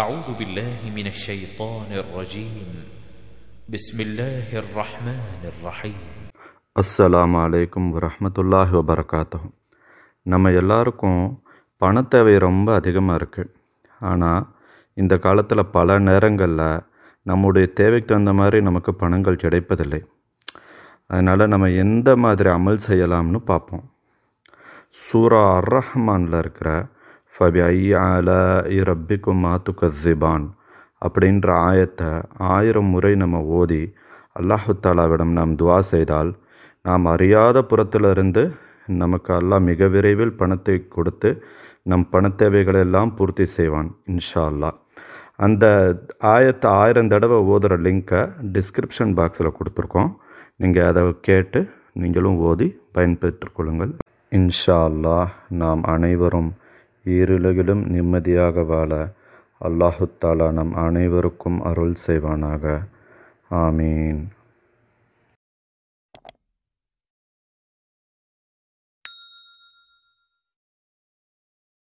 أعوذ بالله من الشيطان الرجيم بسم الله الرحمن الرحيم அஸ்ஸலாம் அலைக்கும் வரமத்துல்லாஹி வபரகாத்தோம் நம்ம எல்லாருக்கும் பணத்தேவை ரொம்ப அதிகமாக இருக்குது ஆனால் இந்த காலத்தில் பல நேரங்களில் நம்முடைய தேவைக்கு தகுந்த மாதிரி நமக்கு பணங்கள் கிடைப்பதில்லை அதனால் நம்ம எந்த மாதிரி அமல் செய்யலாம்னு பார்ப்போம் சூரா அர் ரஹ்மானில் இருக்கிற ஃபபிஐ அல இரப்பிக்கும் ஜிபான் அப்படின்ற ஆயத்தை ஆயிரம் முறை நம்ம ஓதி அல்லாஹு தாலாவிடம் நாம் துவா செய்தால் நாம் அறியாத புறத்திலிருந்து நமக்கு அல்லாஹ் மிக விரைவில் பணத்தை கொடுத்து நம் பண எல்லாம் பூர்த்தி செய்வான் இன்ஷா அல்லா அந்த ஆயத்தை ஆயிரம் தடவை ஓதுகிற லிங்க்கை டிஸ்கிரிப்ஷன் பாக்ஸில் கொடுத்துருக்கோம் நீங்கள் அதை கேட்டு நீங்களும் ஓதி பயன்பெற்றுக்கொள்ளுங்கள் இன்ஷா அல்லா நாம் அனைவரும் ஈருலகிலும் நிம்மதியாக வாழ அல்லாஹுத்தாலா நம் அனைவருக்கும் அருள் செய்வானாக ஆமீன்